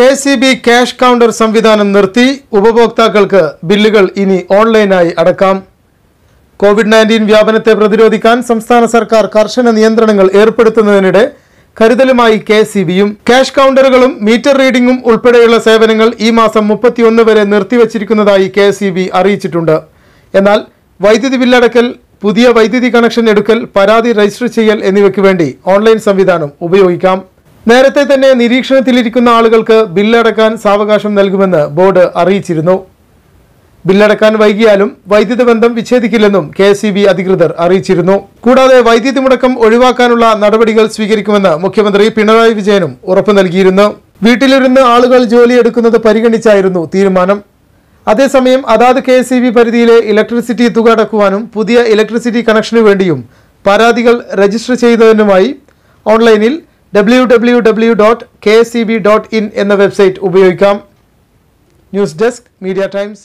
K C B cash counter സംവിധാനം നിർത്തി ഉപഭോക്താക്കൾക്ക് ബില്ലുകൾ ഇനി ഓൺലൈനായി അടക്കാം കോവിഡ് നയൻറ്റീൻ വ്യാപനത്തെ പ്രതിരോധിക്കാൻ സംസ്ഥാന സർക്കാർ കർശന നിയന്ത്രണങ്ങൾ ഏർപ്പെടുത്തുന്നതിനിടെ കരുതലുമായി കെ സി ബിയും ക്യാഷ് കൗണ്ടറുകളും മീറ്റർ റീഡിംഗും ഉൾപ്പെടെയുള്ള സേവനങ്ങൾ ഈ മാസം മുപ്പത്തിയൊന്ന് വരെ നിർത്തിവച്ചിരിക്കുന്നതായി കെ സി ബി അറിയിച്ചിട്ടുണ്ട് എന്നാൽ വൈദ്യുതി ബില്ലടക്കൽ പുതിയ വൈദ്യുതി കണക്ഷൻ എടുക്കൽ പരാതി രജിസ്റ്റർ ചെയ്യൽ എന്നിവയ്ക്ക് വേണ്ടി ഓൺലൈൻ സംവിധാനം ഉപയോഗിക്കാം നേരത്തെ തന്നെ നിരീക്ഷണത്തിലിരിക്കുന്ന ആളുകൾക്ക് ബില്ലടക്കാൻ സാവകാശം നൽകുമെന്ന് ബോർഡ് അറിയിച്ചിരുന്നു ബില്ലടക്കാൻ വൈകിയാലും വൈദ്യുത ബന്ധം വിച്ഛേദിക്കില്ലെന്നും കെ അധികൃതർ അറിയിച്ചിരുന്നു കൂടാതെ വൈദ്യുതി മുടക്കം ഒഴിവാക്കാനുള്ള നടപടികൾ സ്വീകരിക്കുമെന്ന് മുഖ്യമന്ത്രി പിണറായി വിജയനും ഉറപ്പു നൽകിയിരുന്നു വീട്ടിലിരുന്ന് ആളുകൾ ജോലിയെടുക്കുന്നത് പരിഗണിച്ചായിരുന്നു തീരുമാനം അതേസമയം അതാത് കെ പരിധിയിലെ ഇലക്ട്രിസിറ്റി തുക അടക്കുവാനും പുതിയ ഇലക്ട്രിസിറ്റി കണക്ഷനു വേണ്ടിയും പരാതികൾ രജിസ്റ്റർ ചെയ്തതിനുമായി ഓൺലൈനിൽ W W W dot K C B dot in എന്ന വെബ്സൈറ്റ് ഉപയോഗിക്കാം ന്യൂസ് ഡെസ്ക് മീഡിയ ടൈംസ്